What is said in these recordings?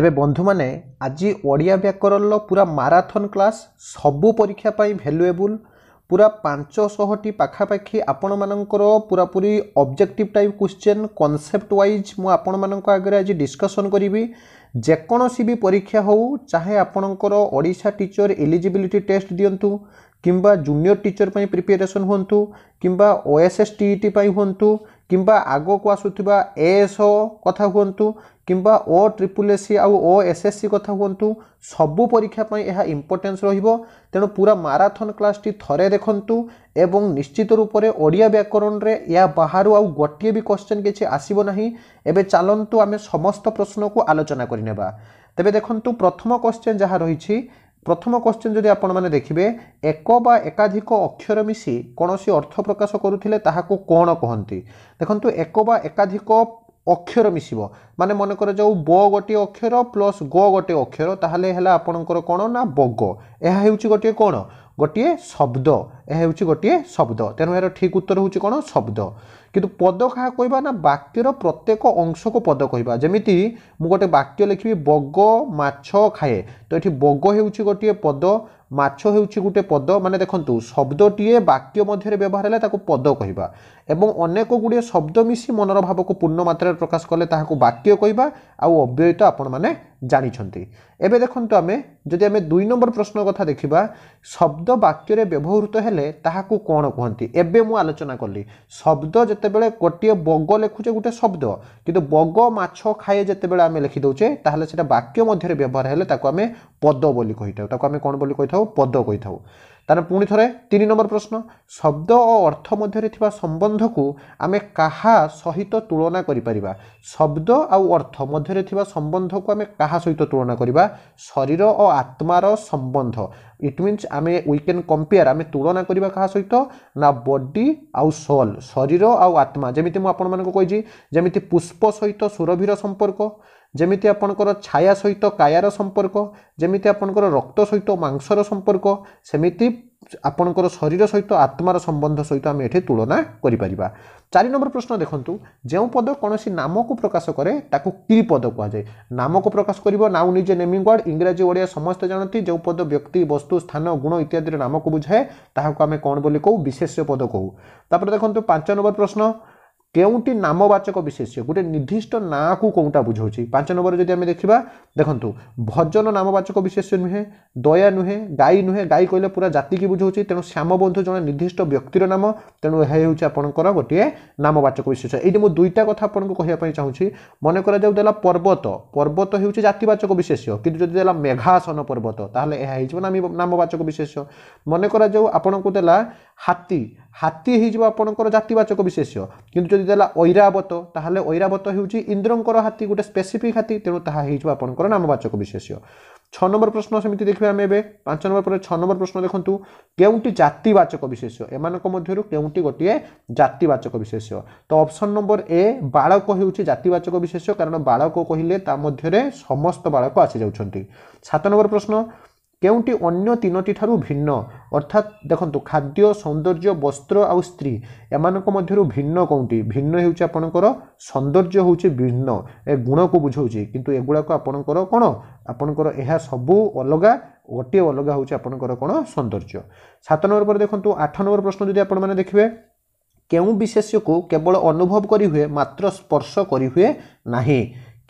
ତେବେ ବନ୍ଧୁମାନେ ଆଜି ଓଡ଼ିଆ ବ୍ୟାକରଣର ପୁରା ମାରାଥନ୍ କ୍ଲାସ୍ ସବୁ ପରୀକ୍ଷା ପାଇଁ ଭ୍ୟାଲୁଏବୁଲ୍ ପୁରା ପାଞ୍ଚଶହଟି ପାଖାପାଖି ଆପଣମାନଙ୍କର ପୁରାପୁରି objective type question concept wise ମୁଁ ଆପଣମାନଙ୍କ ଆଗରେ ଆଜି ଡିସ୍କସନ୍ କରିବି ଯେକୌଣସି ବି ପରୀକ୍ଷା ହେଉ ଚାହେଁ ଆପଣଙ୍କର ଓଡ଼ିଶା ଟିଚର ଏଲିଜିବିଲିଟି ଟେଷ୍ଟ ଦିଅନ୍ତୁ କିମ୍ବା ଜୁନିୟର ଟିଚର ପାଇଁ ପ୍ରିପେରେସନ୍ ହୁଅନ୍ତୁ କିମ୍ବା ଓ ଏସ୍ ଏସ୍ ଟି ଇ ଟି ପାଇଁ ହୁଅନ୍ତୁ କିମ୍ବା ଆଗକୁ ଆସୁଥିବା ଏ ଏସ୍ ଓ କଥା ହୁଅନ୍ତୁ কিংবা ଓ ଟ୍ରିପୁଲ୍ ଏସ୍ ସି ଆଉ ଓ ଏସ୍ ଏସ୍ ସି କଥା କୁହନ୍ତୁ ସବୁ ପରୀକ୍ଷା ପାଇଁ ଏହା ଇମ୍ପୋର୍ଟାନ୍ସ ରହିବ ତେଣୁ ପୁରା ମାରାଥନ୍ କ୍ଲାସ୍ଟି ଥରେ ଦେଖନ୍ତୁ ଏବଂ ନିଶ୍ଚିତ ରୂପରେ ଓଡ଼ିଆ ବ୍ୟାକରଣରେ ଏହା ବାହାରୁ ଆଉ ଗୋଟିଏ ବି କ୍ୱେଶ୍ଚନ୍ କିଛି ଆସିବ ନାହିଁ ଏବେ ଚାଲନ୍ତୁ ଆମେ ସମସ୍ତ ପ୍ରଶ୍ନକୁ ଆଲୋଚନା କରିନେବା ତେବେ ଦେଖନ୍ତୁ ପ୍ରଥମ କ୍ୱେଶ୍ଚନ୍ ଯାହା ରହିଛି ପ୍ରଥମ କ୍ୱେଶ୍ଚନ୍ ଯଦି ଆପଣମାନେ ଦେଖିବେ ଏକ ବା ଏକାଧିକ ଅକ୍ଷର ମିଶି କୌଣସି ଅର୍ଥ ପ୍ରକାଶ କରୁଥିଲେ ତାହାକୁ କ'ଣ କହନ୍ତି ଦେଖନ୍ତୁ ଏକ ବା ଏକାଧିକ ଅକ୍ଷର ମିଶିବ ମାନେ ମନେକର ଯେଉଁ ବ ଗୋଟିଏ ଅକ୍ଷର ପ୍ଲସ୍ ଗ ଗୋଟିଏ ଅକ୍ଷର ତାହେଲେ ହେଲା ଆପଣଙ୍କର କ'ଣ ନା ବଗ ଏହା ହେଉଛି ଗୋଟିଏ କ'ଣ ଗୋଟିଏ ଶବ୍ଦ ଏହା ହେଉଛି ଗୋଟିଏ ଶବ୍ଦ ତେଣୁ ଏହାର ଠିକ୍ ଉତ୍ତର ହେଉଛି କ'ଣ ଶବ୍ଦ କିନ୍ତୁ ପଦ କାହା କହିବା ନା ବାକ୍ୟର ପ୍ରତ୍ୟେକ ଅଂଶକୁ ପଦ କହିବା ଯେମିତି ମୁଁ ଗୋଟିଏ ବାକ୍ୟ ଲେଖିବି ବଗ ମାଛ ଖାଏ ତ ଏଠି ବଗ ହେଉଛି ଗୋଟିଏ ପଦ ମାଛ ହେଉଛି ଗୋଟିଏ ପଦ ମାନେ ଦେଖନ୍ତୁ ଶବ୍ଦଟିଏ ବାକ୍ୟ ମଧ୍ୟରେ ବ୍ୟବହାର ହେଲେ ତାକୁ ପଦ କହିବା ଏବଂ ଅନେକ ଗୁଡ଼ିଏ ଶବ୍ଦ ମିଶି ମନର ଭାବକୁ ପୂର୍ଣ୍ଣ ମାତ୍ରାରେ ପ୍ରକାଶ କଲେ ତାହାକୁ ବାକ୍ୟ କହିବା ଆଉ ଅବ୍ୟୟିତ ଆପଣମାନେ ଜାଣିଛନ୍ତି ଏବେ ଦେଖନ୍ତୁ ଆମେ ଯଦି ଆମେ ଦୁଇ ନମ୍ବର ପ୍ରଶ୍ନ କଥା ଦେଖିବା ଶବ୍ଦ ବାକ୍ୟରେ ବ୍ୟବହୃତ ହେଲେ ତାହାକୁ କ'ଣ କୁହନ୍ତି ଏବେ ମୁଁ ଆଲୋଚନା କଲି ଶବ୍ଦ ଯେତେବେଳେ ଗୋଟିଏ ବଗ ଲେଖୁଛେ ଗୋଟେ ଶବ୍ଦ କିନ୍ତୁ ବଗ ମାଛ ଖାଏ ଯେତେବେଳେ ଆମେ ଲେଖିଦେଉଛେ ତାହେଲେ ସେଇଟା ବାକ୍ୟ ମଧ୍ୟରେ ବ୍ୟବହାର ହେଲେ ତାକୁ ଆମେ ପଦ ବୋଲି କହିଥାଉ ତାକୁ ଆମେ କ'ଣ ବୋଲି କହିଥାଉ ପଦ କହିଥାଉ ତାହେଲେ ପୁଣି ଥରେ ତିନି ନମ୍ବର ପ୍ରଶ୍ନ ଶବ୍ଦ ଓ ଅର୍ଥ ମଧ୍ୟରେ ଥିବା ସମ୍ବନ୍ଧକୁ ଆମେ କାହା ସହିତ ତୁଳନା କରିପାରିବା ଶବ୍ଦ ଆଉ ଅର୍ଥ ମଧ୍ୟରେ ଥିବା ସମ୍ବନ୍ଧକୁ ଆମେ କାହା ସହିତ ତୁଳନା କରିବା ଶରୀର ଓ ଆତ୍ମାର ସମ୍ବନ୍ଧ ଇଟ୍ ମିନ୍ସ ଆମେ ୱି କ୍ୟାନ୍ କମ୍ପେୟାର ଆମେ ତୁଳନା କରିବା କାହା ସହିତ ନା ବଡି ଆଉ ସୋଲ୍ ଶରୀର ଆଉ ଆତ୍ମା ଯେମିତି ମୁଁ ଆପଣମାନଙ୍କୁ କହିଛି ଯେମିତି ପୁଷ୍ପ ସହିତ ସୁରଭିର ସମ୍ପର୍କ ଯେମିତି ଆପଣଙ୍କର ଛାୟା ସହିତ କାୟାର ସମ୍ପର୍କ ଯେମିତି ଆପଣଙ୍କର ରକ୍ତ ସହିତ ମାଂସର ସମ୍ପର୍କ ସେମିତି ଆପଣଙ୍କର ଶରୀର ସହିତ ଆତ୍ମାର ସମ୍ବନ୍ଧ ସହିତ ଆମେ ଏଠି ତୁଳନା କରିପାରିବା ଚାରି ନମ୍ବର ପ୍ରଶ୍ନ ଦେଖନ୍ତୁ ଯେଉଁ ପଦ କୌଣସି ନାମକୁ ପ୍ରକାଶ କରେ ତାକୁ କି ପଦ କୁହାଯାଏ ନାମକୁ ପ୍ରକାଶ କରିବ ନାଉ ନିଜେ ନେମିଂ ୱାର୍ଡ଼ ଇଂରାଜୀ ଓଡ଼ିଆ ସମସ୍ତେ ଜାଣନ୍ତି ଯେଉଁ ପଦ ବ୍ୟକ୍ତି ବସ୍ତୁ ସ୍ଥାନ ଗୁଣ ଇତ୍ୟାଦିର ନାମକୁ ବୁଝାଏ ତାହାକୁ ଆମେ କ'ଣ ବୋଲି କହୁ ବିଶେଷ ପଦ କହୁ ତାପରେ ଦେଖନ୍ତୁ ପାଞ୍ଚ ନମ୍ବର ପ୍ରଶ୍ନ কেউটি নামবাচক বিশেষ গোটে নির্দিষ্ট না কু কোটা বুঝাଉଛି পাঁচ নম্বর যদি আমি দেখা দেখুন ভজন নামবাচক বিশেষ নুহে দয়া নুহে গাই নুহে গাই কহিলে পুরা জাতিকি বুঝাଉଛି তেমন শ্যামবন্ধু জন নির্দিষ্ট ব্যক্তির নাম তেমন এ হচ্ছে আপনার গোটিয়ে নামবাচক বিশেষ এইটি মু দুইটা কথা আপনার কহা চাহুছি মনে করা যাও দেলা পর্বত পর্বত হচ্ছে জাতিবাচক বিশেষ কিন্তু যদি দেলা মেঘাসন পর্বত তাহলে এ হয়ে নামবাচক বিশেষ মনে করা যাও আপনার দেলা ହାତୀ ହାତୀ ହେଇଯିବ ଆପଣଙ୍କର ଜାତିବାଚକ ବିଶେଷ୍ୟ କିନ୍ତୁ ଯଦି ଦେଲା ଐରାବତ ତାହେଲେ ଐରାବତ ହେଉଛି ଇନ୍ଦ୍ରଙ୍କର ହାତୀ ଗୋଟେ ସ୍ପେସିଫିକ୍ ହାତୀ ତେଣୁ ତାହା ହେଇଯିବ ଆପଣଙ୍କର ନାମବାଚକ ବିଶେଷ୍ୟ ଛଅ ନମ୍ବର ପ୍ରଶ୍ନ ସେମିତି ଦେଖିବା ଆମେ ଏବେ ପାଞ୍ଚ ନମ୍ବର ପରେ ଛଅ ନମ୍ବର ପ୍ରଶ୍ନ ଦେଖନ୍ତୁ କେଉଁଟି ଜାତିବାଚକ ବିଶେଷ୍ୟ ଏମାନଙ୍କ ମଧ୍ୟରୁ କେଉଁଟି ଗୋଟିଏ ଜାତିବାଚକ ବିଶେଷ୍ୟ ତ ଅପସନ୍ ନମ୍ବର ଏ ବାଳକ ହେଉଛି ଜାତିବାଚକ ବିଶେଷ୍ୟ କାରଣ ବାଳକ କହିଲେ ତା ମଧ୍ୟରେ ସମସ୍ତ ବାଳକ ଆସିଯାଉଛନ୍ତି ସାତ ନମ୍ବର ପ୍ରଶ୍ନ କେଉଁଠି ଅନ୍ୟ ତିନୋଟି ଠାରୁ ଭିନ୍ନ ଅର୍ଥାତ୍ ଦେଖନ୍ତୁ ଖାଦ୍ୟ ସୌନ୍ଦର୍ଯ୍ୟ ବସ୍ତ୍ର ଆଉ ସ୍ତ୍ରୀ ଏମାନଙ୍କ ମଧ୍ୟରୁ ଭିନ୍ନ କେଉଁଠି ଭିନ୍ନ ହେଉଛି ଆପଣଙ୍କର ସୌନ୍ଦର୍ଯ୍ୟ ହେଉଛି ଭିନ୍ନ ଏ ଗୁଣକୁ ବୁଝାଉଛି କିନ୍ତୁ ଏଗୁଡ଼ାକ ଆପଣଙ୍କର କ'ଣ ଆପଣଙ୍କର ଏହା ସବୁ ଅଲଗା ଗୋଟିଏ ଅଲଗା ହେଉଛି ଆପଣଙ୍କର କ'ଣ ସୌନ୍ଦର୍ଯ୍ୟ ସାତ ନମ୍ବର ପରେ ଦେଖନ୍ତୁ ଆଠ ନମ୍ବର ପ୍ରଶ୍ନ ଯଦି ଆପଣମାନେ ଦେଖିବେ କେଉଁ ବିଶେଷକୁ କେବଳ ଅନୁଭବ କରିହୁଏ ମାତ୍ର ସ୍ପର୍ଶ କରିହୁଏ ନାହିଁ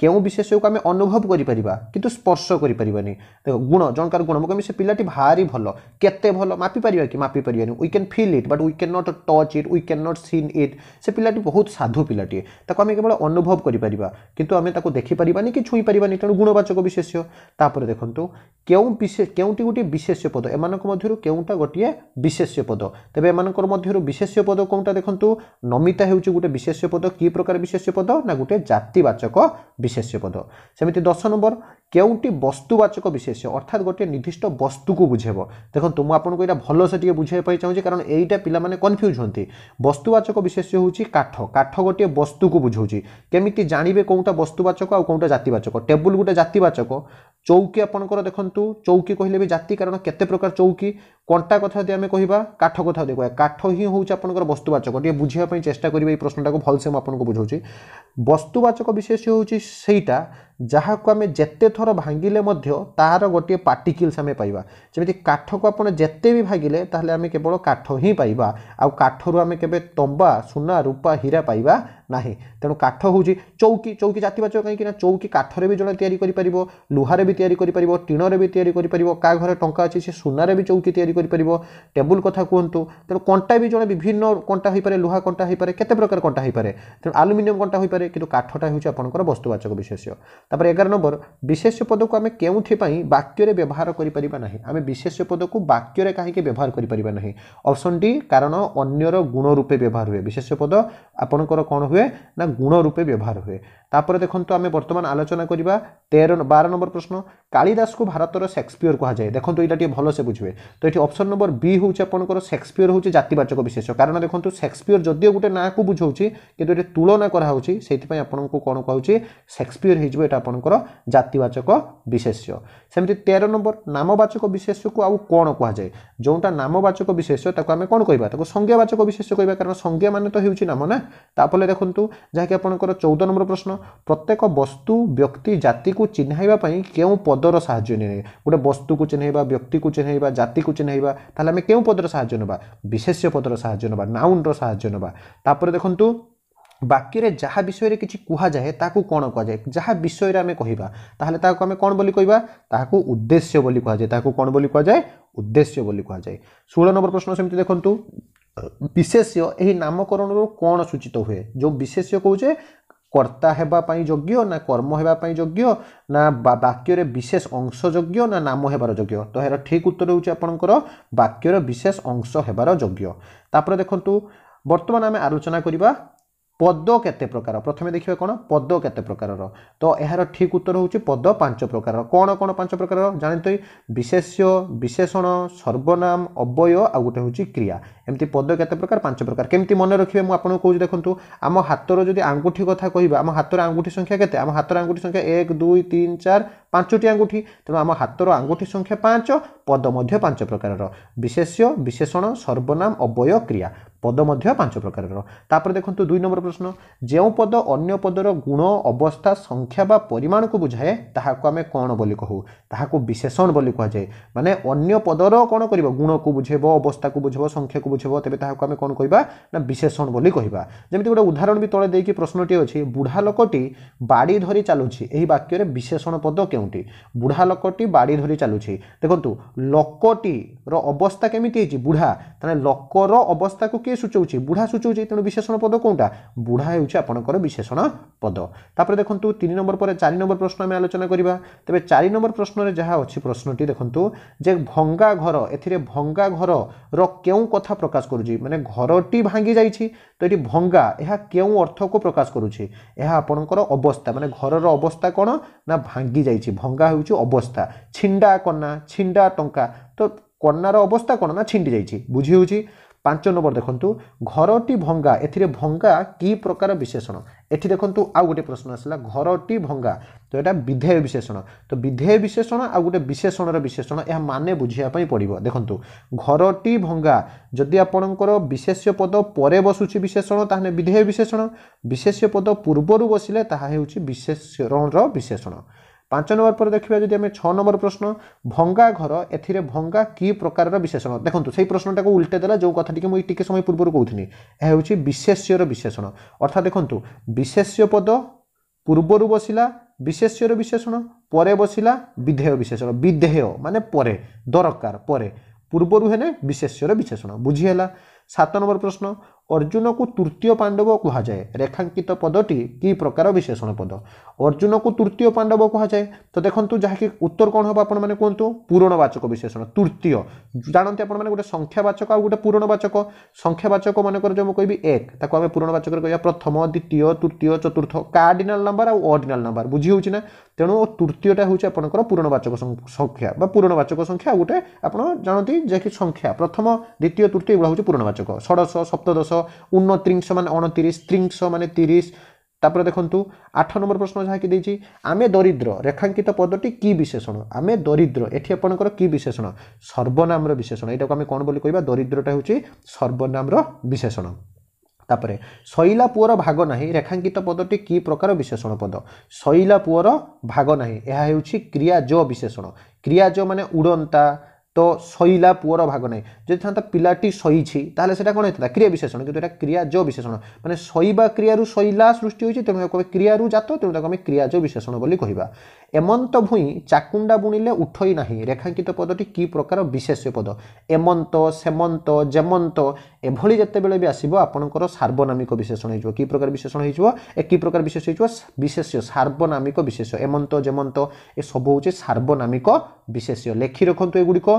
কেউ ବିଶେଷକୁ ଆମେ ଅନୁଭବ କରିପାରିବା କିନ୍ତୁ ସ୍ପର୍ଶ କରିପାରିବାନି ଦେଖ ଗୁଣ ଜଣକାର ଗୁଣ ମୁଁ କହିବି ସେ ପିଲାଟି ଭାରି ଭଲ କେତେ ଭଲ ମାପିପାରିବା କି ମାପିପାରିବାନି we can feel it but we can not touch it we can not seen it ସେ ପିଲାଟି ବହୁତ ସାଧୁ ପିଲାଟିଏ ତାକୁ ଆମେ କେବଳ ଅନୁଭବ କରିପାରିବା କିନ୍ତୁ ଆମେ ତାକୁ ଦେଖିପାରିବାନି କି ଛୁଇଁ ପାରିବାନି ତେଣୁ ଗୁଣବାଚକ ବିଶେଷ୍ୟ ତାପରେ ଦେଖନ୍ତୁ କେଉଁ ବିଶେଷ କେଉଁଟି ଗୋଟିଏ ବିଶେଷ୍ୟ ପଦ ଏମାନଙ୍କ ମଧ୍ୟରୁ କେଉଁଟା ଗୋଟିଏ ବିଶେଷ୍ୟ ପଦ ତେବେ ଏମାନଙ୍କର ମଧ୍ୟରୁ ବିଶେଷ୍ୟ ପଦ କେଉଁଟା ଦେଖନ୍ତୁ ନମିତା ହେଉଛି ଗୋଟେ ବିଶେଷ୍ୟ ପଦ କି ପ୍ରକାର ବିଶେଷ୍ୟ ପଦ ନା ଗୋଟେ ଜାତିବାଚକ ବିଶେଷ ବିଶେଷ୍ୟ ପଦ ସେମିତି ଦଶ ନମ୍ବର কেউটি বস্তুবাচক বিশেষ অর্থাৎ গোটিয়ে নির্দিষ্ট বস্তুকে বুঝেব দেখুন তুমি আপনার এটা ভালসে টিকি বুঝাইবা চাহিদা কারণ এইটা পিলা মানে কনফ্যুজ হুম বস্তুবাচক বিশেষ হচ্ছে কাঠ কাঠ গোটিয়ে বস্তুকে বুঝাউছি কেমিতি জাঁবে কোটা বস্তুবাচক আউ কোটা জাতিবাচক টেবুল গোটে জাতিবাচক চৌকি আপনার দেখুন চৌকি কহিলে বি জাতি কারণ কেতে প্রকার চৌকি কণ্টা কথা যদি আমি কহা কাঠ কথা যদি কহা কাঠ হি হচ্ছে আপনার বস্তুবাচক টিকি বুঝবা চেষ্টা করবে এই প্রশ্নটা ভালসে মু আপনার বুঝাউছি বস্তুবাচক বিশেষ হচ্ছে সেইটা ଯାହାକୁ ଆମେ ଯେତେ ଥର ଭାଙ୍ଗିଲେ ମଧ୍ୟ ତାହାର ଗୋଟିଏ ପାର୍ଟିକିଲ୍ସ ଆମେ ପାଇବା ଯେମିତି କାଠକୁ ଆପଣ ଯେତେ ବି ଭାଙ୍ଗିଲେ ତାହେଲେ ଆମେ କେବଳ କାଠ ହିଁ ପାଇବା ଆଉ କାଠରୁ ଆମେ କେବେ ତମ୍ବା ସୁନା ରୂପା ହୀରା ପାଇବା ନାହିଁ ତେଣୁ କାଠ ହେଉଛି ଚୌକି ଚୌକି ଜାତିବାଚକ କାହିଁକି ନା ଚୌକି କାଠରେ ବି ଜଣେ ତିଆରି କରିପାରିବ ଲୁହାରେ ବି ତିଆରି କରିପାରିବ ଟିଣରେ ବି ତିଆରି କରିପାରିବ କାହା ଘରେ ଟଙ୍କା ଅଛି ସେ ସୁନାରେ ବି ଚୌକି ତିଆରି କରିପାରିବ ଟେବୁଲ୍ କଥା କୁହନ୍ତୁ ତେଣୁ କଣ୍ଟା ବି ଜଣେ ବିଭିନ୍ନ କଣ୍ଟା ହୋଇପାରେ ଲୁହା କଣ୍ଟା ହୋଇପାରେ କେତେ ପ୍ରକାର କଣ୍ଟା ହୋଇପାରେ ତେଣୁ ଆଲୁମିନିୟମ୍ କଣ୍ଟା ହୋଇପାରେ କିନ୍ତୁ କାଠଟା ହେଉଛି ଆପଣଙ୍କର ବସ୍ତୁବାଚକ ବିଶେଷ তাপরে এগার নম্বর বিশেষ পদক আমি কেউথিপাই বাক্যের ব্যবহার করে করিপারিবা না আমি বিশেষ পদক বাক্যের কাহিকি ব্যবহার করে করিপারিবা না অপশন ডি কারণ অন্যর গুণ রূপে ব্যবহার হুয়ে বিশেষ পদ আপনার কম হুয়ে না গুণ রূপে ব্যবহার হুয়ে তাপরে দেখুন আমি বর্তমান আলোচনা করা তের বার নম্বর প্রশ্ন কালিদাসু ভারতের সেক্সপিওর কুহযায়ে দেখুন এইটা টিকিয়ে ভালসে বুঝবে তো এটি অপশন নম্বর বি হচ্ছে আপনার সেক্সপিওর হচ্ছে জাতিবাচক বিশেষ কারণ দেখুন সেক্সপিওর যদিও গোটে না বুঝাও কিন্তু এটি তুলনা করা হচ্ছে সেইপাই আপনার কম কুচি সেক্সপিওর হয়ে যাব এটা ଆପଣଙ୍କର ଜାତିବାଚକ ବିଶେଷ୍ୟ ସେମିତି ତେର ନମ୍ବର ନାମବାଚକ ବିଶେଷ୍ୟକୁ ଆଉ କ'ଣ କୁହାଯାଏ ଯେଉଁଟା ନାମବାଚକ ବିଶେଷ୍ୟ ତାକୁ ଆମେ କ'ଣ କହିବା ତାକୁ ସଂଜ୍ଞାବାଚକ ବିଶେଷ୍ୟ କହିବା କାରଣ ସଂଜ୍ଞା ମାନେ ତ ହେଉଛି ନାମ ନା ତାପରେ ଦେଖନ୍ତୁ ଯାହାକି ଆପଣଙ୍କର ଚଉଦ ନମ୍ବର ପ୍ରଶ୍ନ ପ୍ରତ୍ୟେକ ବସ୍ତୁ ବ୍ୟକ୍ତି ଜାତିକୁ ଚିହ୍ନାଇବା ପାଇଁ କେଉଁ ପଦର ସାହାଯ୍ୟ ନିଏ ଗୋଟେ ବସ୍ତୁକୁ ଚିହ୍ନାଇବା ବ୍ୟକ୍ତିକୁ ଚିହ୍ନାଇବା ଜାତିକୁ ଚିହ୍ନାଇବା ତାହେଲେ ଆମେ କେଉଁ ପଦର ସାହାଯ୍ୟ ନେବା ବିଶେଷ୍ୟ ପଦର ସାହାଯ୍ୟ ନେବା ନାଉନର ସାହାଯ୍ୟ ନେବା ତାପରେ ଦେଖନ୍ତୁ ବାକ୍ୟରେ ଯାହା ବିଷୟରେ କିଛି କୁହାଯାଏ ତାହାକୁ କ'ଣ କୁହାଯାଏ ଯାହା ବିଷୟରେ ଆମେ କହିବା ତାହେଲେ ତାହାକୁ ଆମେ କ'ଣ ବୋଲି କହିବା ତାହାକୁ ଉଦ୍ଦେଶ୍ୟ ବୋଲି କୁହାଯାଏ ତାହାକୁ କ'ଣ ବୋଲି କୁହାଯାଏ ଉଦ୍ଦେଶ୍ୟ ବୋଲି କୁହାଯାଏ ଷୋହଳ ନମ୍ବର ପ୍ରଶ୍ନ ସେମିତି ଦେଖନ୍ତୁ ବିଶେଷ୍ୟ ଏହି ନାମକରଣରୁ କ'ଣ ସୂଚିତ ହୁଏ ଯେଉଁ ବିଶେଷ୍ୟ କହୁଛେ କର୍ତ୍ତା ହେବା ପାଇଁ ଯୋଗ୍ୟ ନା କର୍ମ ହେବା ପାଇଁ ଯୋଗ୍ୟ ନା ବାକ୍ୟରେ ବିଶେଷ ଅଂଶ ଯୋଗ୍ୟ ନା ନାମ ହେବାର ଯୋଗ୍ୟ ତ ଏହାର ଠିକ୍ ଉତ୍ତର ହେଉଛି ଆପଣଙ୍କର ବାକ୍ୟର ବିଶେଷ ଅଂଶ ହେବାର ଯୋଗ୍ୟ ତାପରେ ଦେଖନ୍ତୁ ବର୍ତ୍ତମାନ ଆମେ ଆଲୋଚନା କରିବା পদ কেতে প্রকার প্রথমে দেখবা কোণ পদ কেতে প্রকারর তো এর ঠিক উত্তর হচ্ছে পদ পাঁচ প্রকার কোণ কোণ পাঁচ প্রকার জাঁথ বিশেষ্য বিশেষণ সর্বনাম অব্যয় আউ গোটে হচ্ছে ক্রিয়া ଏମିତି ପଦ କେତେ ପ୍ରକାର ପାଞ୍ଚ ପ୍ରକାର କେମିତି ମନେ ରଖିବେ ମୁଁ ଆପଣଙ୍କୁ କହୁଛି ଦେଖନ୍ତୁ ଆମ ହାତର ଯଦି ଆଙ୍ଗୁଠି କଥା କହିବା ଆମ ହାତର ଆଙ୍ଗୁଠି ସଂଖ୍ୟା କେତେ ଆମ ହାତର ଆଙ୍ଗୁଠି ସଂଖ୍ୟା ଏକ ଦୁଇ ତିନି ଚାରି ପାଞ୍ଚଟି ଆଙ୍ଗୁଠି ତେଣୁ ଆମ ହାତର ଆଙ୍ଗୁଠି ସଂଖ୍ୟା ପାଞ୍ଚ ପଦ ମଧ୍ୟ ପାଞ୍ଚ ପ୍ରକାରର ବିଶେଷ୍ୟ ବିଶେଷଣ ସର୍ବନାମ ଅବୟ କ୍ରିୟା ପଦ ମଧ୍ୟ ପାଞ୍ଚ ପ୍ରକାରର ତାପରେ ଦେଖନ୍ତୁ ଦୁଇ ନମ୍ବର ପ୍ରଶ୍ନ ଯେଉଁ ପଦ ଅନ୍ୟ ପଦର ଗୁଣ ଅବସ୍ଥା ସଂଖ୍ୟା ବା ପରିମାଣକୁ ବୁଝାଏ ତାହାକୁ ଆମେ କ'ଣ ବୋଲି କହୁ ତାହାକୁ ବିଶେଷଣ ବୋଲି କୁହାଯାଏ ମାନେ ଅନ୍ୟ ପଦର କ'ଣ କରିବ ଗୁଣକୁ ବୁଝେଇବ ଅବସ୍ଥାକୁ ବୁଝେଇବ ସଂଖ୍ୟାକୁ ବୁଝେଇବ ବୁଝିବ ତେବେ ତାହାକୁ ଆମେ କ'ଣ କହିବା ନା ବିଶେଷଣ ବୋଲି କହିବା ଯେମିତି ଗୋଟେ ଉଦାହରଣ ବି ତଳେ ଦେଇକି ପ୍ରଶ୍ନଟିଏ ଅଛି ବୁଢ଼ା ଲୋକଟି ବାଡ଼ି ଧରି ଚାଲୁଛି ଏହି ବାକ୍ୟରେ ବିଶେଷଣ ପଦ କେଉଁଟି ବୁଢ଼ା ଲୋକଟି ବାଡ଼ି ଧରି ଚାଲୁଛି ଦେଖନ୍ତୁ ଲୋକଟିର ଅବସ୍ଥା କେମିତି ହେଇଛି ବୁଢ଼ା ତାହେଲେ ଲୋକର ଅବସ୍ଥାକୁ କିଏ ସୂଚାଉଛି ବୁଢ଼ା ସୂଚାଉଛି ତେଣୁ ବିଶେଷଣ ପଦ କେଉଁଟା ବୁଢ଼ା ହେଉଛି ଆପଣଙ୍କର ବିଶେଷଣ ପଦ ତାପରେ ଦେଖନ୍ତୁ ତିନି ନମ୍ବର ପରେ ଚାରି ନମ୍ବର ପ୍ରଶ୍ନ ଆମେ ଆଲୋଚନା କରିବା ତେବେ ଚାରି ନମ୍ବର ପ୍ରଶ୍ନରେ ଯାହା ଅଛି ପ୍ରଶ୍ନଟି ଦେଖନ୍ତୁ ଯେ ଭଙ୍ଗା ଘର ଏଥିରେ ଭଙ୍ଗା ଘରର କେଉଁ କଥା প্রকাশ করুছি মানে ঘরটি ভাঙ্গি যাই তো এটি ভঙ্গা এহা কেউ অর্থকু প্রকাশ করুছি এহা আপনার অবস্থা মানে ঘরর অবস্থা কোণ না ভাঙ্গি যাই ভঙ্গা হচ্ছে অবস্থা ছিন্ডা কনা ছিন্ডা টঙ্কা তো কন্যার অবস্থা কোণ না ছিন্ডি যাই বুঝি হচ্ছে ପାଞ୍ଚ ନମ୍ବର ଦେଖନ୍ତୁ ଘରଟି ଭଙ୍ଗା ଏଥିରେ ଭଙ୍ଗା କି ପ୍ରକାର ବିଶେଷଣ ଏଠି ଦେଖନ୍ତୁ ଆଉ ଗୋଟେ ପ୍ରଶ୍ନ ଆସିଲା ଘରଟି ଭଙ୍ଗା ତ ଏଇଟା ବିଧେୟ ବିଶେଷଣ ତ ବିଧେୟ ବିଶେଷଣ ଆଉ ଗୋଟେ ବିଶେଷଣର ବିଶେଷଣ ଏହା ମାନେ ବୁଝିବା ପାଇଁ ପଡ଼ିବ ଦେଖନ୍ତୁ ଘରଟି ଭଙ୍ଗା ଯଦି ଆପଣଙ୍କର ବିଶେଷ୍ୟ ପଦ ପରେ ବସୁଛି ବିଶେଷଣ ତାହେଲେ ବିଧେୟ ବିଶେଷଣ ବିଶେଷ୍ୟ ପଦ ପୂର୍ବରୁ ବସିଲେ ତାହା ହେଉଛି ବିଶେଷଣର ବିଶେଷଣ পাঁচ নম্বর পরে দেখবা যদি আমি ছ নম্বর প্রশ্ন ভঙ্গা ঘর এথিরে ভঙ্গা কি প্রকারর বিশেষণ দেখুন সেই প্রশ্নটাকে উল্টে দেলা যে কথাটিকে মুই টিকে সময় পূর্বর কৌলি এ হচ্ছে বিশেষ্যর বিশেষণ অর্থাৎ দেখুন বিশেষ্য পদ পূর্বর বসিলা বিশেষ্যর বিশেষণ পরে বসিলা বিধেয় বিশেষণ বিধেয় মানে পরে দরকার পরে পূর্বর হেনে বিশেষ্যর বিশেষণ বুঝি হেলা সাত নম্বর প্রশ্ন ଅର୍ଜୁନକୁ ତୃତୀୟ ପାଣ୍ଡବ କୁହାଯାଏ ରେଖାଙ୍କିତ ପଦଟି କି ପ୍ରକାର ବିଶେଷଣ ପଦ ଅର୍ଜୁନକୁ ତୃତୀୟ ପାଣ୍ଡବ କୁହାଯାଏ ତ ଦେଖନ୍ତୁ ଯାହାକି ଉତ୍ତର କ'ଣ ହେବ ଆପଣମାନେ କୁହନ୍ତୁ ପୂରଣବାଚକ ବିଶେଷଣ ତୃତୀୟ ଜାଣନ୍ତି ଆପଣମାନେ ଗୋଟେ ସଂଖ୍ୟାବାଚକ ଆଉ ଗୋଟେ ପୂରଣବାଚକ ସଂଖ୍ୟାବାଚକ ମନେକର ଯେଉଁ ମୁଁ କହିବି ଏକ ତାକୁ ଆମେ ପୂରଣବାଚକରେ କହିବା ପ୍ରଥମ ଦ୍ୱିତୀୟ ତୃତୀୟ ଚତୁର୍ଥ କାର୍ଡ଼ିନାଲ ନମ୍ବର ଆଉ ଅର୍ଡ଼ିନାଲ ନମ୍ବର ବୁଝି ହେଉଛି ନା ତେଣୁ ତୃତୀୟଟା ହେଉଛି ଆପଣଙ୍କର ପୂରଣବାଚକ ସଂଖ୍ୟା ବା ପୂରଣବାଚକ ସଂଖ୍ୟା ଗୋଟେ ଆପଣ ଜାଣନ୍ତି ଯାହାକି ସଂଖ୍ୟା ପ୍ରଥମ ଦ୍ୱିତୀୟ ତୃତୀୟ ଏଗୁଡ଼ା ହେଉଛି ପୂରଣବାଚକ ଷଡ଼ଶ ସପ୍ତଦଶ ଉନତ୍ରିଂଶ ମାନେ ଅଣତିରିଶ ତ୍ରିଂଶ ମାନେ ତିରିଶ ତାପରେ ଦେଖନ୍ତୁ ଆଠ ନମ୍ବର ପ୍ରଶ୍ନ ଯାହାକି ଦେଇଛି ଆମେ ଦରିଦ୍ର ରେଖାଙ୍କିତ ପଦଟି କି ବିଶେଷଣ ଆମେ ଦରିଦ୍ର ଏଠି ଆପଣଙ୍କର କି ବିଶେଷଣ ସର୍ବନାମର ବିଶେଷଣ ଏଇଟାକୁ ଆମେ କ'ଣ ବୋଲି କହିବା ଦରିଦ୍ରଟା ହେଉଛି ସର୍ବନାମର ବିଶେଷଣ ତାପରେ ଶୈଲା ପୁଅର ଭାଗ ନାହିଁ ରେଖାଙ୍କିତ ପଦଟି କି ପ୍ରକାର ବିଶେଷଣ ପଦ ଶୈଲା ପୁଅର ଭାଗ ନାହିଁ ଏହା ହେଉଛି କ୍ରିୟାଜ ବିଶେଷଣ କ୍ରିୟାଜ ମାନେ ଉଡ଼ନ୍ତା তো ଶୋଇଲା ପୁଅର ଭାଗ ନାହିଁ ଯଦି ଥାନ୍ତା ପିଲାଟି ଶୋଇଛି ତାହେଲେ ସେଇଟା କ'ଣ ହେଇଥାନ୍ତା କ୍ରିୟା ବିଶେଷଣ କିନ୍ତୁ ଏଇଟା କ୍ରିୟା ଯୋ ବିଶେଷଣ ମାନେ ଶୋଇବା କ୍ରିୟାରୁ ଶୋଇଲା ସୃଷ୍ଟି ହୋଇଛି ତେଣୁ ତାକୁ ଆମେ କ୍ରିୟାରୁ ଜାତ ତେଣୁ ତାକୁ ଆମେ କ୍ରିୟା ଯୋ ବିଶେଷଣ ବୋଲି କହିବା ଏମନ୍ତ ଭୂଇଁ ଚାକୁଣ୍ଡା ବୁଣିଲେ ଉଠୋଇ ନାହିଁ ରେଖାଙ୍କିତ ପଦଟି କି ପ୍ରକାର ବିଶେଷ୍ୟ ପଦ ଏମନ୍ତ ସେମନ୍ତ ଯେମନ୍ତ ଏଭଳି ଯେତେବେଳେ ବି ଆସିବ ଆପଣଙ୍କର ସାର୍ବନାମିକ ବିଶେଷଣ ହେଇଯିବ କି ପ୍ରକାର ବିଶେଷଣ ହେଇଯିବ ଏ କି ପ୍ରକାର ବିଶେଷ ହେଇଯିବ ବିଶେଷ୍ୟ ସାର୍ବନାମିକ ବିଶେଷ ଏମନ୍ତ ଯେମନ୍ତ ଏସବୁ ହେଉଛି ସାର୍ବନାମିକ ବିଶେଷ୍ୟ ଲେଖି ରଖନ୍ତୁ ଏଗୁଡ଼ିକ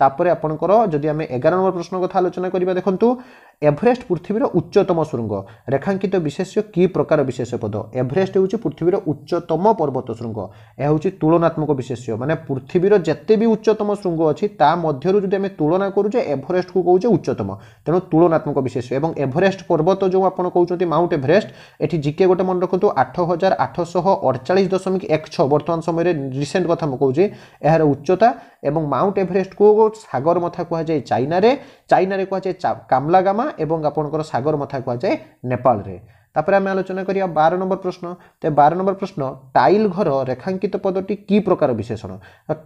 তাপরে আপনার যদি আমি এগারো নম্বর প্রশ্ন কথা আলোচনা করা দেখুন এভরেস্ট পৃথিবীর উচ্চতম শৃঙ্গ রেখাঙ্কিত বিশেষ কি প্রকার বিশেষ পদ এভরেস্ট হচ্ছে পৃথিবীর উচ্চতম পর্বত শৃঙ্গ এ হচ্ছে তুলনাত্মক বিশেষ মানে পৃথিবীর যেতে বি উচ্চতম শৃঙ্গ অছি তা মধ্যে যদি আমি তুলনা করুছে এভরেস্টকু কৌছে উচ্চতম তেমন তুলনাত্মক বিশেষ এবং এভরেস্ট পর্বত যে আপনার কৌন মাউন্ট এভরেস্ট এটি জিকে গোটে মনে রাখুন আঠ হাজার আঠশহ অড়চাশ দশমিক এক ছ বর্তমান সময়ের রিসেন্ট কথা মু এর উচ্চতা এবং মাউন্ট কু ଆପଣଙ୍କୁ ସାଗର ମଥା କୁହାଯାଏ ଚାଇନାରେ ଚାଇନାରେ କୁହାଯାଏ କାମଲାଗାମା ଏବଂ ଆପଣଙ୍କର ସାଗର ମଥା କୁହାଯାଏ ନେପାଳରେ তাপরে আমি আলোচনা করিয়া বার নম্বর প্রশ্ন তো বার নম্বর প্রশ্ন টাইল ঘর রেখাঙ্কিত পদটি কি প্রকার বিশেষণ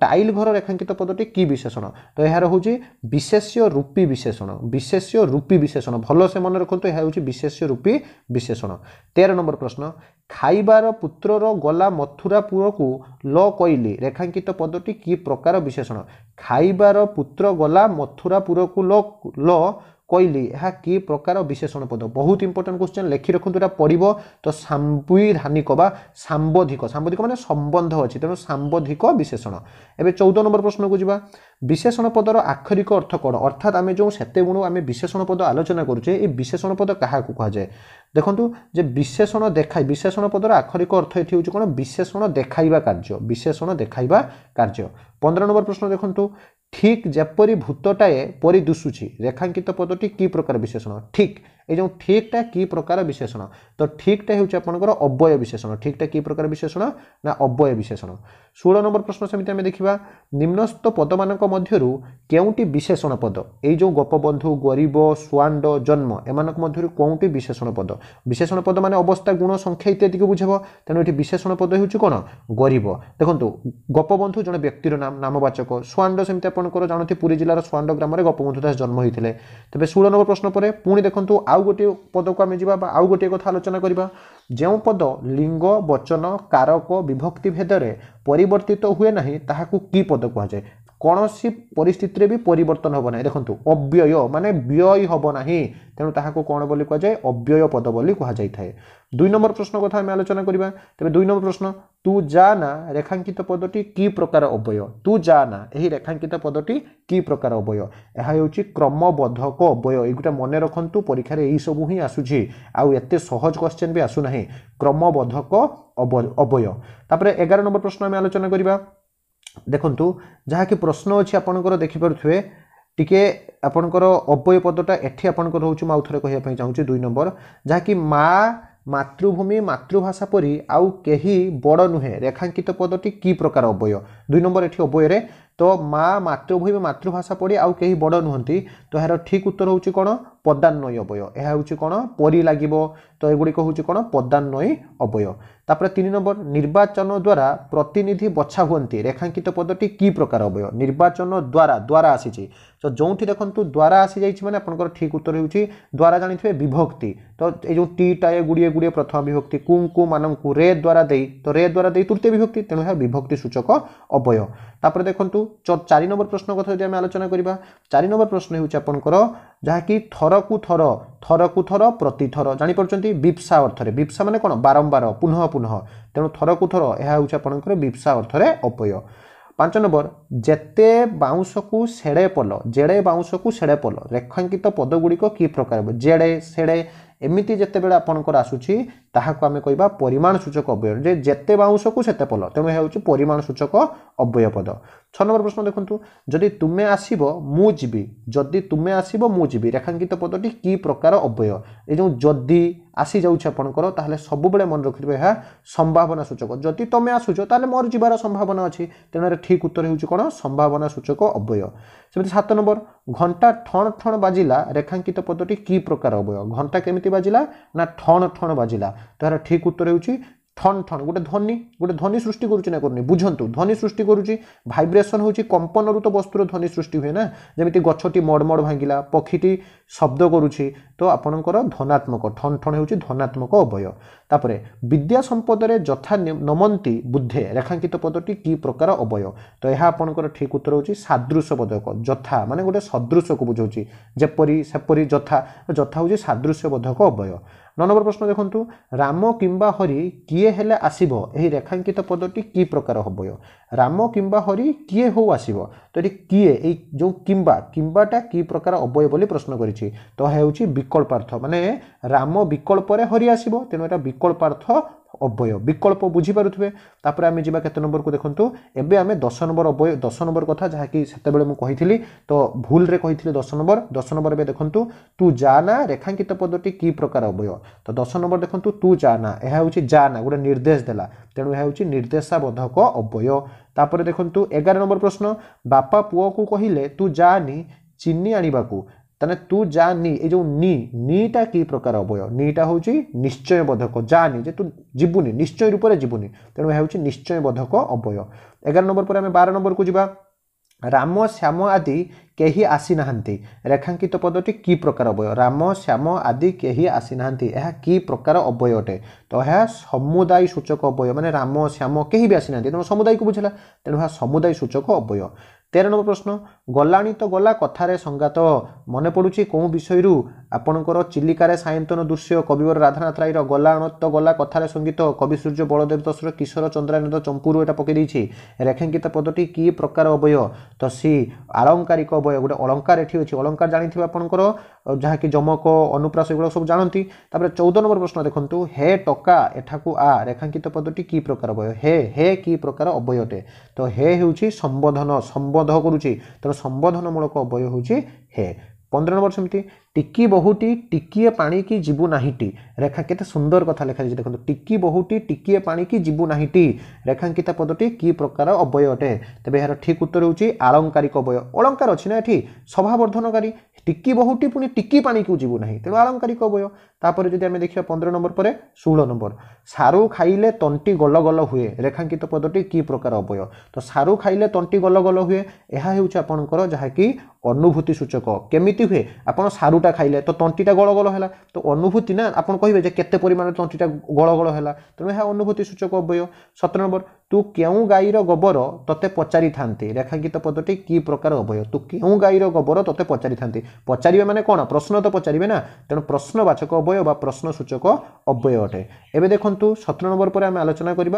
টাইল ঘর রেখাঙ্কিত পদটি কি বিশেষণ তো এর হচ্ছে বিশেষ্য রূপী বিশেষণ বিশেষ্য রূপী বিশেষণ ভালসে মনে রাখতু এর হচ্ছে বিশেষ্য রূপী বিশেষণ তের নম্বর প্রশ্ন খাইবার পুত্রর গলা মথুরাপুরকু ল কইলি রেখাঙ্কিত পদটি কি প্রকার বিশেষণ খাইবার পুত্র গলা মথুরাপুরকু ল କହିଲି ଏହା କି ପ୍ରକାର ବିଶେଷଣ ପଦ ବହୁତ ଇମ୍ପୋର୍ଟାଣ୍ଟ କ୍ୱେଶ୍ଚନ୍ ଲେଖି ରଖନ୍ତୁ ଏଇଟା ପଡ଼ିବ ତ ସାମ୍ବିଧାନିକ ବା ସାମ୍ବଧିକ ସାମ୍ବଧିକ ମାନେ ସମ୍ବନ୍ଧ ଅଛି ତେଣୁ ସାମ୍ବଧିକ ବିଶେଷଣ ଏବେ ଚଉଦ ନମ୍ବର ପ୍ରଶ୍ନକୁ ଯିବା ବିଶେଷଣ ପଦର ଆକ୍ଷରିକ ଅର୍ଥ କ'ଣ ଅର୍ଥାତ୍ ଆମେ ଯେଉଁ ସେତେ ଗୁଣ ଆମେ ବିଶେଷଣ ପଦ ଆଲୋଚନା କରୁଛେ ଏ ବିଶେଷଣ ପଦ କାହାକୁ କୁହାଯାଏ ଦେଖନ୍ତୁ ଯେ ବିଶେଷଣ ଦେଖାଇ ବିଶେଷଣ ପଦର ଆକ୍ଷରିକ ଅର୍ଥ ଏଠି ହେଉଛି କ'ଣ ବିଶେଷଣ ଦେଖାଇବା କାର୍ଯ୍ୟ ବିଶେଷଣ ଦେଖାଇବା କାର୍ଯ୍ୟ ପନ୍ଦର নম্বর প্রশ্ন দেখুন ঠিক ଯେପରି ଭୂତଟାଏ ପରି ଦିଶୁଛି ରେଖାଙ୍କିତ ପଦଟି କି ପ୍ରକାର ବିଶେଷଣ ଠିକ୍ এই যে ঠিকটা কি প্রকার বিশেষণ তো ঠিকটা হচ্ছে আপনার অব্যয় বিশেষণ ঠিকটা কি প্রকার বিশেষণ না অব্যয় বিশেষণ ষোল নম্বর প্রশ্ন সেমিতি আমি দেখিবা নিম্নস্থ পদমানক মধ্যরু কেউটি বিশেষণ পদ এই যে গোপবন্ধু গরিব সুয়াণ্ড জন্ম এমানক মধ্যরু কোনটি বিশেষণ পদ বিশেষণ পদ মানে অবস্থা গুণ সংখ্যা ইত্যাদিকে বুঝাব তেমন এটি বিশেষণ পদ হচ্ছে কোণ গরিব দেখুন গোপবন্ধু জন ব্যক্তির নাম নামবাচক সুয়াণ্ড সেমিতি আপনার জাঁতি পুরী জেলার সুয়াণ্ড গ্রামের গোপবন্ধু দাস জন্ম হয়েছে তবে ষোল নম্বর প্রশ্ন পরে পুঁ দেখুন ଆଉ ଗୋଟିଏ ପଦକୁ ଆମେ ଯିବା ବା ଆଉ ଗୋଟିଏ କଥା ଆଲୋଚନା କରିବା ଯେଉଁ ପଦ ଲିଙ୍ଗ ବଚନ କାରକ ବିଭକ୍ତି ଭେଦରେ ପରିବର୍ତ୍ତିତ ହୁଏ ନାହିଁ ତାହାକୁ କି ପଦ କୁହାଯାଏ କୌଣସି ପରିସ୍ଥିତିରେ ବି ପରିବର୍ତ୍ତନ ହେବ ନାହିଁ ଦେଖନ୍ତୁ ଅବ୍ୟୟ ମାନେ ବ୍ୟୟ ହେବ ନାହିଁ ତେଣୁ ତାହାକୁ କ'ଣ ବୋଲି କୁହାଯାଏ ଅବ୍ୟୟ ପଦ ବୋଲି କୁହାଯାଇଥାଏ ଦୁଇ নম্বর প্রশ্ন কথা আমি আলোচনা করা তবে দুই নম্বর প্রশ্ন তু যা না রেখাঙ্কিত পদটি কি প্রকার অবয় তু যা না এই রেখাঙ্কিত পদটি কি প্রকার অবয় ଏହା ହେଉଛି କ୍ରମବଦ୍ଧକ ଅବୟ ଏଗୁଡ଼ା ମନେ ରଖନ୍ତୁ ପରୀକ୍ଷାରେ ଏହିସବୁ ହିଁ ଆସୁଛି ଆଉ ଏତେ ସହଜ କ୍ୱେଶ୍ଚନ୍ ବି ଆସୁନାହିଁ କ୍ରମବଦ୍ଧକ ଅବୟ ତାପରେ ଏଗାର নম্বর প্রশ্ন আমি আলোচনা করা ଦେଖନ୍ତୁ ଯାହାକି ପ୍ରଶ୍ନ ଅଛି ଆପଣଙ୍କର ଦେଖିପାରୁଥିବେ টিকে আপনার অব্যয় পদটা এটি আপনার রয়েছে মু আউথরে কে চাহুছি দুই নম্বর যা কি মা মাতৃভূমি মাতৃভাষা পরি আউ কেহি বড় নুহে রেখাঙ্কিত পদটি কি প্রকার অব্যয় দুই নম্বর এটি অব্যয়রে তো মা মাতৃভূমি মাতৃভাষা পড়ি আউ কেহি বড় নুহতি তো এর ঠিক উত্তর হচ্ছে কোণ ପଦାନ୍ୱୟୀ ଅବୟ ଏହା ହେଉଛି କ'ଣ ପରି ଲାଗିବ ତ ଏଗୁଡ଼ିକ ହେଉଛି କ'ଣ ପଦାନ୍ୱୟୀ ଅବୟ ତାପରେ ତିନି ନମ୍ବର ନିର୍ବାଚନ ଦ୍ୱାରା ପ୍ରତିନିଧି ବଛା ହୁଅନ୍ତି ରେଖାଙ୍କିତ ପଦଟି କି ପ୍ରକାର ଅବୟ ନିର୍ବାଚନ ଦ୍ୱାରା ଦ୍ୱାରା ଆସିଛି ତ ଯେଉଁଠି ଦେଖନ୍ତୁ ଦ୍ୱାରା ଆସିଯାଇଛି ମାନେ ଆପଣଙ୍କର ଠିକ୍ ଉତ୍ତର ହେଉଛି ଦ୍ୱାରା ଜାଣିଥିବେ ବିଭକ୍ତି ତ ଏଇ ଯେଉଁ ଟି ଟାଏ ଗୁଡ଼ିଏ ଗୁଡ଼ିଏ ପ୍ରଥମ ବିଭକ୍ତି କୁଙ୍କୁ ମାନଙ୍କୁ ରେ ଦ୍ୱାରା ଦେଇ ତ ରେ ଦ୍ୱାରା ଦେଇ ତୃତୀୟ ବିଭକ୍ତି ତେଣୁ ଏହା ବିଭକ୍ତି ସୂଚକ ଅବୟ ତାପରେ ଦେଖନ୍ତୁ ଚାରି ନମ୍ବର ପ୍ରଶ୍ନ କଥା ଯଦି ଆମେ ଆଲୋଚନା କରିବା ଚାରି ନମ୍ବର ପ୍ରଶ୍ନ ହେଉଛି ଆପଣଙ୍କର ଯାହାକି ଥର ଥରକୁ ଥର ଥରକୁ ଥର ପ୍ରତିଥର ଜାଣିପାରୁଛନ୍ତି ବିପ୍ସା ଅର୍ଥରେ ବିପ୍ସା ମାନେ କ'ଣ ବାରମ୍ବାର ପୁନଃ ପୁନଃ ତେଣୁ ଥରକୁ ଥର ଏହା ହେଉଛି ଆପଣଙ୍କର ବିପ୍ସା ଅର୍ଥରେ ଅପୟ ପାଞ୍ଚ ନମ୍ବର ଯେତେ ବାଉଁଶକୁ ସେଡ଼େ ପଲ ଜେଡ଼େ ବାଉଁଶକୁ ସେଡ଼େ ପଲ ରେଖାଙ୍କିତ ପଦଗୁଡ଼ିକ କି ପ୍ରକାର ହେବ ଜେଡ଼େ ସେଡ଼େ ଏମିତି ଯେତେବେଳେ ଆପଣଙ୍କର ଆସୁଛି ତାହାକୁ ଆମେ କହିବା ପରିମାଣ ସୂଚକ ଅବୟ ଯେ ଯେତେ ବାଉଁଶକୁ ସେତେ ପଲ ତେଣୁ ଏହା ହେଉଛି ପରିମାଣ ସୂଚକ ଅବୟ ପଦ ছ নম্বর প্রশ্ন দেখন্তু যদি তুমি আসিব মু যিবি যদি তুমি আসিব মু যিবি রেখাঙ্কিত পদটি কি প্রকার অব্যয় এই যে যদি আসি যাচ্ছে আপনার তাহলে সবুলে মনে রাখবে হ্যাঁ সম্ভাবনা সূচক যদি তুমি আসুছ তাহলে মোর যার সম্ভাবনা অছি তেমন ঠিক উত্তর হচ্ছে কোণ সম্ভাবনা সূচক অব্যয় সেমি সাত নম্বর ঘণ্টা ঠণ ঠণ বাজিলা রেখাঙ্কিত পদটি কি প্রকার অব্যয় ঘণ্টা কেমিতি বাজিলা না ঠণ ঠণ বাজিলা তার ঠিক উত্তর হচ্ছে ঠন ঠন গোটে ଧ୍ୱନି ଗୋଟେ ଧ୍ୱନି ସୃଷ୍ଟି କରୁଛି ନା କରୁନି ବୁଝନ୍ତୁ ଧ୍ୱନି ସୃଷ୍ଟି କରୁଛି ଭାଇବ୍ରେସନ୍ ହେଉଛି କମ୍ପନରୁ ତ ବସ୍ତୁର ଧ୍ୱନି ସୃଷ୍ଟି ହୁଏ ନା ଯେମିତି ଗଛଟି ମଡ଼ମଡ଼ ଭାଙ୍ଗିଲା ପକ୍ଷୀଟି ଶବ୍ଦ କରୁଛି ତ ଆପଣଙ୍କର ଧନାତ୍ମକ ଠନ ଠନ ହେଉଛି ଧନାତ୍ମକ ଅବୟ ତାପରେ ବିଦ୍ୟା ସମ୍ପଦରେ ଯଥା ନମନ୍ତି ବୁଦ୍ଧେ ରେଖାଙ୍କିତ ପଦଟି କି ପ୍ରକାର ଅବୟ ତ ଏହା ଆପଣଙ୍କର ଠିକ୍ ଉତ୍ତର ହେଉଛି ସାଦୃଶ୍ୟ ପଦକ ଯଥା ମାନେ ଗୋଟେ ସଦୃଶ୍ୟକୁ ବୁଝାଉଛି ଯେପରି ସେପରି ଯଥା ଯଥା ହେଉଛି ସାଦୃଶ୍ୟ ବୋଧକ ଅବୟ ନଅ ନମ୍ବର ପ୍ରଶ୍ନ ଦେଖନ୍ତୁ ରାମ କିମ୍ବା ହରି କିଏ ହେଲେ ଆସିବ ଏହି ରେଖାଙ୍କିତ ପଦଟି କି ପ୍ରକାର ହେବ ରାମ କିମ୍ବା ହରି କିଏ ହଉ ଆସିବ ତ ଏଠି କିଏ ଏଇ ଯେଉଁ କିମ୍ବା କିମ୍ବାଟା କି ପ୍ରକାର ଅବୟ ବୋଲି ପ୍ରଶ୍ନ କରିଛି ତ ହେଉଛି ବିକଳ୍ପାର୍ଥ ମାନେ ରାମ ବିକଳ୍ପରେ ହରି ଆସିବ ତେଣୁ ଏଇଟା ବିକଳ୍ପାର୍ଥ অব্যয় বিকল্প বুঝিপারুথিবে তাপরে আমি যা কেতে নম্বরক দেখুন এবে আমি দশ নম্বর অব্যয় দশ নম্বর কথা যা কি সেতবে কী তো ভুলরে কে দশ নম্বর দশ নম্বর এবার দেখুন তু যা না রেখাঙ্কিত পদটি কি প্রকার অব্যয় তো দশ নম্বর দেখুন তু যা না এ হচ্ছে যা না গোটে নির্দেশ দেলা তেমন এ হচ্ছে নির্দেশাবোধক অব্যয় তাপরে দেখুন এগার নম্বর প্রশ্ন বাপা পুয়কু কহিলে তু যানি চিনি আনবাকু ତାହେଲେ ତୁ ଯାନି ଏ ଯେଉଁ ନି ନିଟା କି ପ୍ରକାର ଅବୟ ନିଟା ହେଉଛି ନିଶ୍ଚୟ ବୋଧକ ଯାନି ଯେ ତୁ ଯିବୁନି ନିଶ୍ଚୟ ରୂପରେ ଯିବୁନି ତେଣୁ ଏହା ହେଉଛି ନିଶ୍ଚୟ ବୋଧକ ଅବୟ ଏଗାର ନମ୍ବର ପରେ ଆମେ ବାର ନମ୍ବରକୁ ଯିବା ରାମ ଶ୍ୟାମ ଆଦି କେହି ଆସିନାହାନ୍ତି ରେଖାଙ୍କିତ ପଦଟି କି ପ୍ରକାର ଅବୟ ରାମ ଶ୍ୟାମ ଆଦି କେହି ଆସିନାହାନ୍ତି ଏହା କି ପ୍ରକାର ଅବୟ ଅଟେ ତ ଏହା ସମୁଦାୟ ସୂଚକ ଅବୟ ମାନେ ରାମ ଶ୍ୟାମ କେହି ବି ଆସିନାହାନ୍ତି ତେଣୁ ସମୁଦାୟକୁ ବୁଝିଲା ତେଣୁ ଏହା ସମୁଦାୟ ସୂଚକ ଅବୟ তের নম্বর প্রশ্ন গলাণি তো গলা কথার সংঘাত মনে পড়ুছি কেউ বিষয় আপনার চিলিকার সায়ন্তন দৃশ্য কবিবর রাধানাথ রায়র গলাণ তো গলা কথার সঙ্গীত কবি সূর্য বড়দেব দশর কিশোর চন্দ্রানন্দ চম্পুর এটা পকাই দিয়েছি রেখাঙ্কিত পদটি কি প্রকার অবয় তো সি আলঙ্কারিক অবয় গোটে অলঙ্কার এটি অছি অলঙ্কার জাঁথিবে আপনার যা কি যমক অনুপ্রাস এগুলো সব জাঁতি তাপরে চৌদ নম্বর প্রশ্ন দেখুন হে টকা এঠাকু আ রেখাঙ্কিত পদটি কি প্রকার অবয় হে হে কি প্রকার অবয়টে তো হে হচ্ছে সম্বোধন সম্ব সম্বোধ করুছে তেমন সম্বোধনমূলক অবয় হচ্ছে হে পনেরো নম্বর সেমি টিকি বহুটি টিকিয়ে পাণিকি যিবু নাহিটি রেখা কেতে সুন্দর কথা লেখা যাচ্ছে দেখুন টিকি বহুটি টিকিয়ে পাণিকি যিবু নাহিটি রেখাঙ্কিত পদটি কি প্রকার অবয় অটে তবে এর ঠিক উত্তর হচ্ছে আলঙ্কারিক অবয় অলঙ্কার অছি না এটি সভাবর্ধনকারী টিকি বহুটি পুনি টিকি পাণিকি যিবু না তেমন আলঙ্কারিক অবয় তাপরে যদি আমি দেখিবা পনেরো নম্বর পরে ষোল নম্বর সারু খাইলে তন্টি গল গল হুয়ে রেখাঙ্কিত পদটি কি প্রকার অবয় তো সারু খাইলে তন্টি গল গল হুয়ে ଏହା ହେଉଛି ଆପଣଙ୍କର ଯାହାକି ଅନୁଭୂତି ସୂଚକ କେମିତି ହୁଏ ଆପଣ ସାରୁଟା ଖାଇଲେ ତ ତଣ୍ଟିଟା ଗଳଗଳ ହେଲା ତ ଅନୁଭୂତି ନା ଆପଣ କହିବେ ଯେ କେତେ ପରିମାଣରେ ତଣ୍ଟିଟା ଗଳଗଳ ହେଲା ତେଣୁ ଏହା ଅନୁଭୂତି ସୂଚକ ଅବୟ ସତର ନମ୍ବର ତୁ କେଉଁ ଗାଈର ଗୋବର ତତେ ପଚାରିଥାନ୍ତି ରେଖାଙ୍କିତ ପଦଟି କି ପ୍ରକାର ଅବୟ ତୁ କେଉଁ ଗାଈର ଗୋବର ତତେ ପଚାରିଥାନ୍ତି ପଚାରିବେ ମାନେ କ'ଣ ପ୍ରଶ୍ନ ତ ପଚାରିବେ ନା ତେଣୁ ପ୍ରଶ୍ନବାଚକ অবয় বা প্রশ্নসূচক অব্যয় অটে এবে দেখন্তু সতেরো নম্বর পরে আমি আলোচনা করা